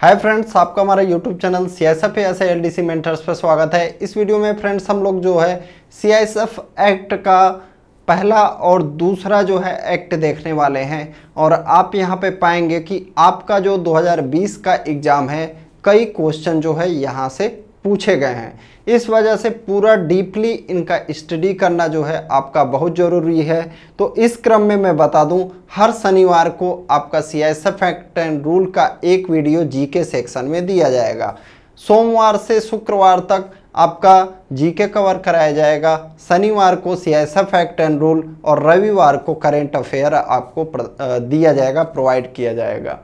हाय friends आपका हमारा YouTube channel C S F S L D C mentors पर स्वागत है इस वीडियो में फ्रेंड्स हम लोग जो है सी एस एफ एक्ट का पहला और दूसरा जो है एक्ट देखने वाले हैं और आप यहां पे पाएंगे कि आपका जो 2020 का एग्ज़ाम है कई क्वेश्चन जो है यहां से पूछे गए हैं इस वजह से पूरा डीपली इनका स्टडी करना जो है आपका बहुत ज़रूरी है तो इस क्रम में मैं बता दूं हर शनिवार को आपका C I fact and rule का एक वीडियो जीके सेक्शन में दिया जाएगा सोमवार से शुक्रवार तक आपका जीके कवर कराया जाएगा शनिवार को सियासा एक्ट एंड रूल और रविवार को करेंट अफेयर आपको दिया जाएगा प्रोवाइड किया जाएगा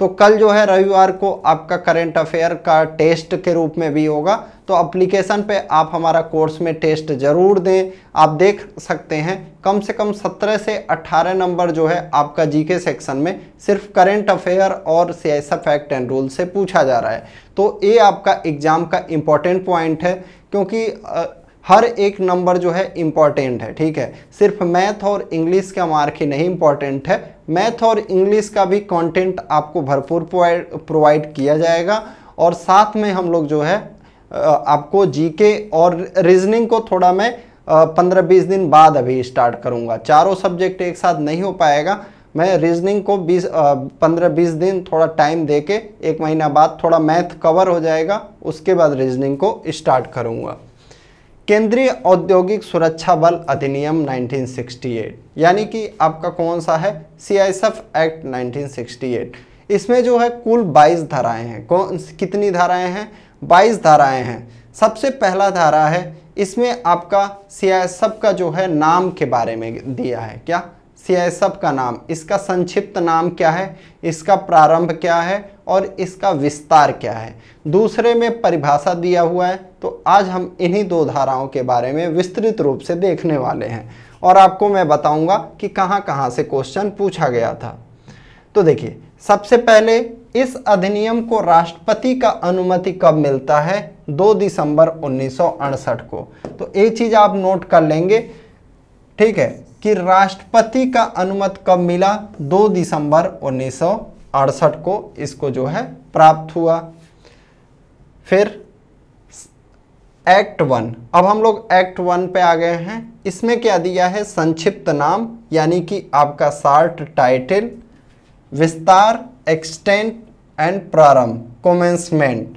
तो कल जो है रविवार को आपका करेंट अफेयर का टेस्ट के रूप में भी होगा तो अप्लीकेशन पे आप हमारा कोर्स में टेस्ट ज़रूर दें आप देख सकते हैं कम से कम 17 से 18 नंबर जो है आपका जीके सेक्शन में सिर्फ करेंट अफेयर और सियासा फैक्ट एंड रूल से पूछा जा रहा है तो ये आपका एग्ज़ाम का इम्पॉर्टेंट पॉइंट है क्योंकि हर एक नंबर जो है इम्पॉर्टेंट है ठीक है सिर्फ मैथ और इंग्लिश का मार्क ही नहीं इम्पॉर्टेंट है मैथ और इंग्लिश का भी कंटेंट आपको भरपूर प्रोवाइड किया जाएगा और साथ में हम लोग जो है आपको जीके और रीजनिंग को थोड़ा मैं पंद्रह बीस दिन बाद अभी स्टार्ट करूँगा चारों सब्जेक्ट एक साथ नहीं हो पाएगा मैं रीजनिंग को बीस पंद्रह बीस दिन थोड़ा टाइम दे के एक महीना बाद थोड़ा मैथ कवर हो जाएगा उसके बाद रीजनिंग को स्टार्ट करूँगा केंद्रीय औद्योगिक सुरक्षा बल अधिनियम 1968 यानी कि आपका कौन सा है सीआईएसएफ एक्ट 1968 इसमें जो है कुल 22 धाराएं हैं कौन कितनी धाराएं हैं 22 धाराएं हैं सबसे पहला धारा है इसमें आपका सीआईएसएफ का जो है नाम के बारे में दिया है क्या स्यसप का नाम इसका संक्षिप्त नाम क्या है इसका प्रारंभ क्या है और इसका विस्तार क्या है दूसरे में परिभाषा दिया हुआ है तो आज हम इन्हीं दो धाराओं के बारे में विस्तृत रूप से देखने वाले हैं और आपको मैं बताऊंगा कि कहां कहां से क्वेश्चन पूछा गया था तो देखिए सबसे पहले इस अधिनियम को राष्ट्रपति का अनुमति कब मिलता है 2 दिसंबर उन्नीस को तो एक चीज़ आप नोट कर लेंगे ठीक है कि राष्ट्रपति का अनुमत कब मिला 2 दिसंबर उन्नीस को इसको जो है प्राप्त हुआ फिर एक्ट वन अब हम लोग एक्ट वन पे आ गए हैं इसमें क्या दिया है संक्षिप्त नाम यानी कि आपका शार्ट टाइटल विस्तार एक्सटेंट एंड प्रारंभ कोमेंसमेंट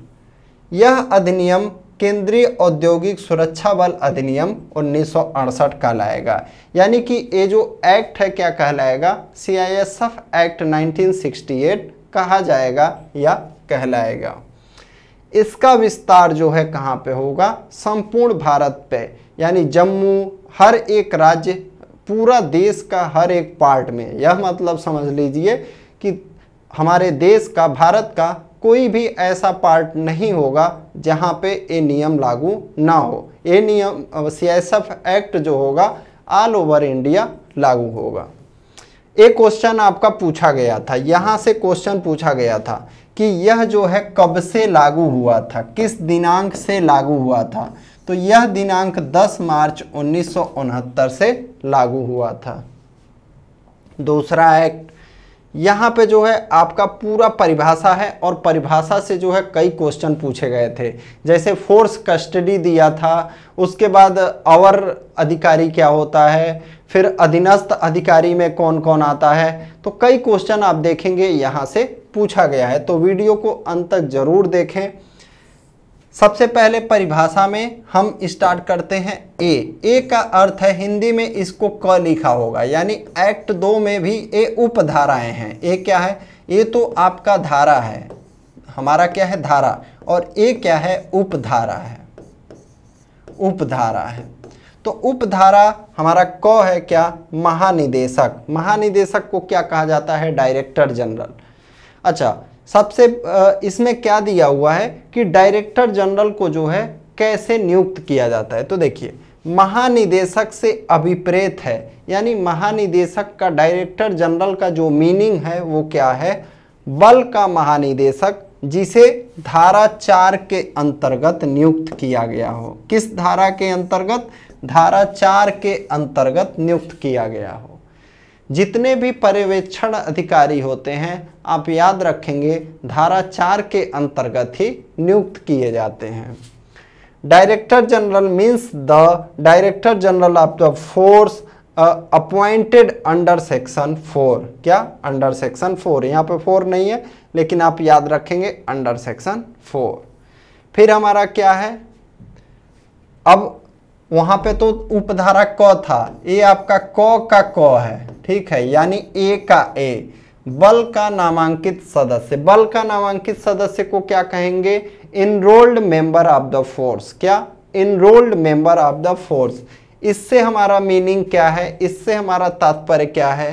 यह अधिनियम केंद्रीय औद्योगिक सुरक्षा बल अधिनियम उन्नीस कहलाएगा यानी कि ये जो एक्ट है क्या कहलाएगा सी एक्ट 1968 कहा जाएगा या कहलाएगा इसका विस्तार जो है कहाँ पे होगा संपूर्ण भारत पे यानी जम्मू हर एक राज्य पूरा देश का हर एक पार्ट में यह मतलब समझ लीजिए कि हमारे देश का भारत का कोई भी ऐसा पार्ट नहीं होगा जहां पे ये नियम लागू ना हो ये नियम सीएसएफ एक्ट जो होगा ऑल ओवर इंडिया लागू होगा एक क्वेश्चन आपका पूछा गया था यहां से क्वेश्चन पूछा गया था कि यह जो है कब से लागू हुआ था किस दिनांक से लागू हुआ था तो यह दिनांक 10 मार्च उन्नीस से लागू हुआ था दूसरा एक्ट यहाँ पे जो है आपका पूरा परिभाषा है और परिभाषा से जो है कई क्वेश्चन पूछे गए थे जैसे फोर्स कस्टडी दिया था उसके बाद अवर अधिकारी क्या होता है फिर अधीनस्थ अधिकारी में कौन कौन आता है तो कई क्वेश्चन आप देखेंगे यहाँ से पूछा गया है तो वीडियो को अंत तक ज़रूर देखें सबसे पहले परिभाषा में हम स्टार्ट करते हैं ए ए का अर्थ है हिंदी में इसको क लिखा होगा यानी एक्ट दो में भी ए उपधाराएं हैं ए क्या है ए तो आपका धारा है हमारा क्या है धारा और ए क्या है उपधारा है उपधारा है तो उपधारा हमारा क है क्या महानिदेशक महानिदेशक को क्या कहा जाता है डायरेक्टर जनरल अच्छा सबसे इसमें क्या दिया हुआ है कि डायरेक्टर जनरल को जो है कैसे नियुक्त किया जाता है तो देखिए महानिदेशक से अभिप्रेत है यानी महानिदेशक का डायरेक्टर जनरल का जो मीनिंग है वो क्या है बल का महानिदेशक जिसे धारा चार के अंतर्गत नियुक्त किया गया हो किस धारा के अंतर्गत धारा चार के अंतर्गत नियुक्त किया गया हो जितने भी पर्यवेक्षण अधिकारी होते हैं आप याद रखेंगे धारा चार के अंतर्गत ही नियुक्त किए जाते हैं director general means the director general of the force appointed under section four क्या अंडर सेक्शन फोर यहाँ पे फोर नहीं है लेकिन आप याद रखेंगे अंडर सेक्शन फोर फिर हमारा क्या है अब वहाँ पे तो उपधारा क था ये आपका क का क है ठीक है यानी ए का ए बल का नामांकित सदस्य बल का नामांकित सदस्य को क्या कहेंगे enrolled member of the force क्या enrolled member of the force इससे हमारा मीनिंग क्या है इससे हमारा तात्पर्य क्या है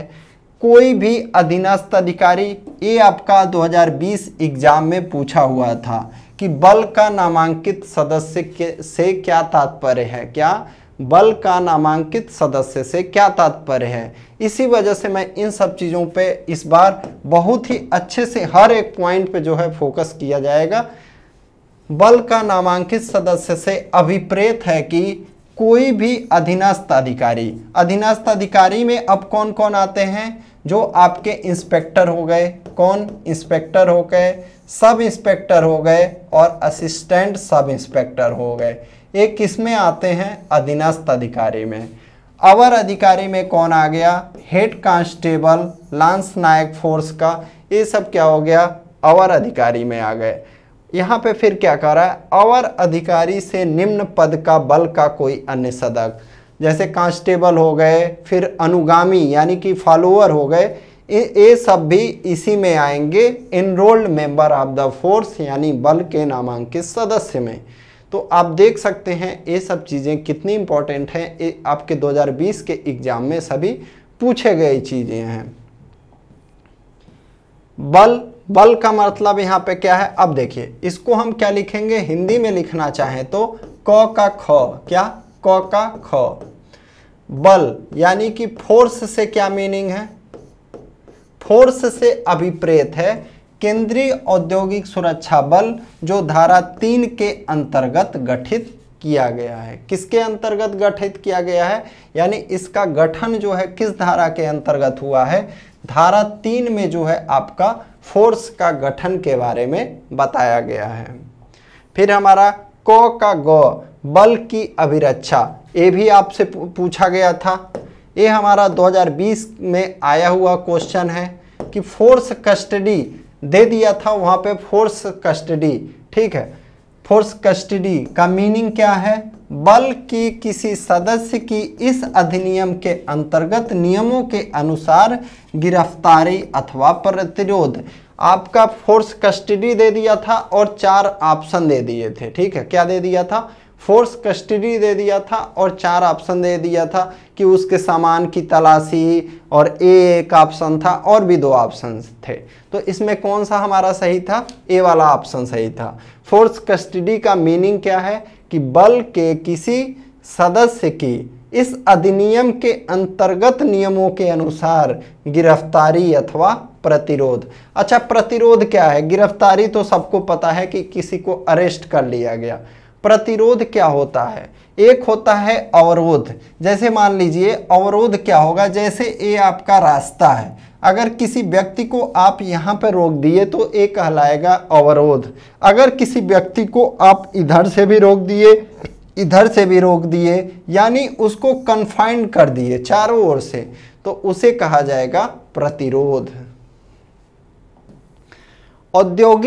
कोई भी अधीनस्थ अधिकारी ये आपका 2020 एग्जाम में पूछा हुआ था कि बल का नामांकित सदस्य के से क्या तात्पर्य है क्या बल का नामांकित सदस्य से क्या तात्पर्य है इसी वजह से मैं इन सब चीज़ों पे इस बार बहुत ही अच्छे से हर एक पॉइंट पे जो है फोकस किया जाएगा बल का नामांकित सदस्य से अभिप्रेत है कि कोई भी अधीनस्थ अधिकारी अधीनस्थ अधिकारी में अब कौन कौन आते हैं जो आपके इंस्पेक्टर हो गए कौन इंस्पेक्टर हो गए सब इंस्पेक्टर हो गए और असिस्टेंट सब इंस्पेक्टर हो गए ये किस में आते हैं अधीनस्थ अधिकारी में अवर अधिकारी में कौन आ गया head constable lance naik force का ये सब क्या हो गया अवर अधिकारी में आ गए यहाँ पे फिर क्या कर रहा है अवर अधिकारी से निम्न पद का बल का कोई अन्य सदक जैसे कांस्टेबल हो गए फिर अनुगामी यानी कि फॉलोअर हो गए ये सब भी इसी में आएंगे enrolled member of the force यानी बल के नामांकित सदस्य में तो आप देख सकते हैं ये सब चीज़ें कितनी इम्पॉर्टेंट हैं आपके 2020 के एग्ज़ाम में सभी पूछे गए चीज़ें हैं बल बल का मतलब यहाँ पे क्या है अब देखिए इसको हम क्या लिखेंगे हिंदी में लिखना चाहें तो क का ख क्या क का ख बल यानी कि फोर्स से क्या मीनिंग है फोर्स से अभिप्रेत है केंद्रीय औद्योगिक सुरक्षा बल जो धारा तीन के अंतर्गत गठित किया गया है किसके अंतर्गत गठित किया गया है यानी इसका गठन जो है किस धारा के अंतर्गत हुआ है धारा तीन में जो है आपका फोर्स का गठन के बारे में बताया गया है फिर हमारा क का ग बल की अभिरक्षा ये भी आपसे पूछा गया था ये हमारा 2020 में आया हुआ क्वेश्चन है कि फोर्स कस्टडी दे दिया था वहाँ पे फोर्स कस्टडी ठीक है फोर्स कस्टडी का मीनिंग क्या है बल की किसी सदस्य की इस अधिनियम के अंतर्गत नियमों के अनुसार गिरफ्तारी अथवा प्रतिरोध आपका फोर्स कस्टडी दे दिया था और चार ऑप्शन दे दिए थे ठीक है क्या दे दिया था फोर्स कस्टडी दे दिया था और चार ऑप्शन दे दिया था कि उसके सामान की तलाशी और ए एक ऑप्शन था और भी दो ऑप्शन थे तो इसमें कौन सा हमारा सही था ए वाला ऑप्शन सही था फोर्स कस्टडी का मीनिंग क्या है कि बल के किसी सदस्य की इस अधिनियम के अंतर्गत नियमों के अनुसार गिरफ्तारी अथवा प्रतिरोध अच्छा प्रतिरोध क्या है गिरफ्तारी तो सबको पता है कि किसी को अरेस्ट कर लिया गया प्रतिरोध क्या होता है एक होता है अवरोध जैसे मान लीजिए अवरोध क्या होगा जैसे ये आपका रास्ता है अगर किसी व्यक्ति को आप यहाँ पर रोक दिए तो ये कहलाएगा अवरोध अगर किसी व्यक्ति को आप इधर से भी रोक दिए इधर से भी रोक दिए यानी उसको कन्फाइंड कर दिए चारों ओर से तो उसे कहा जाएगा प्रतिरोध औद्योगिक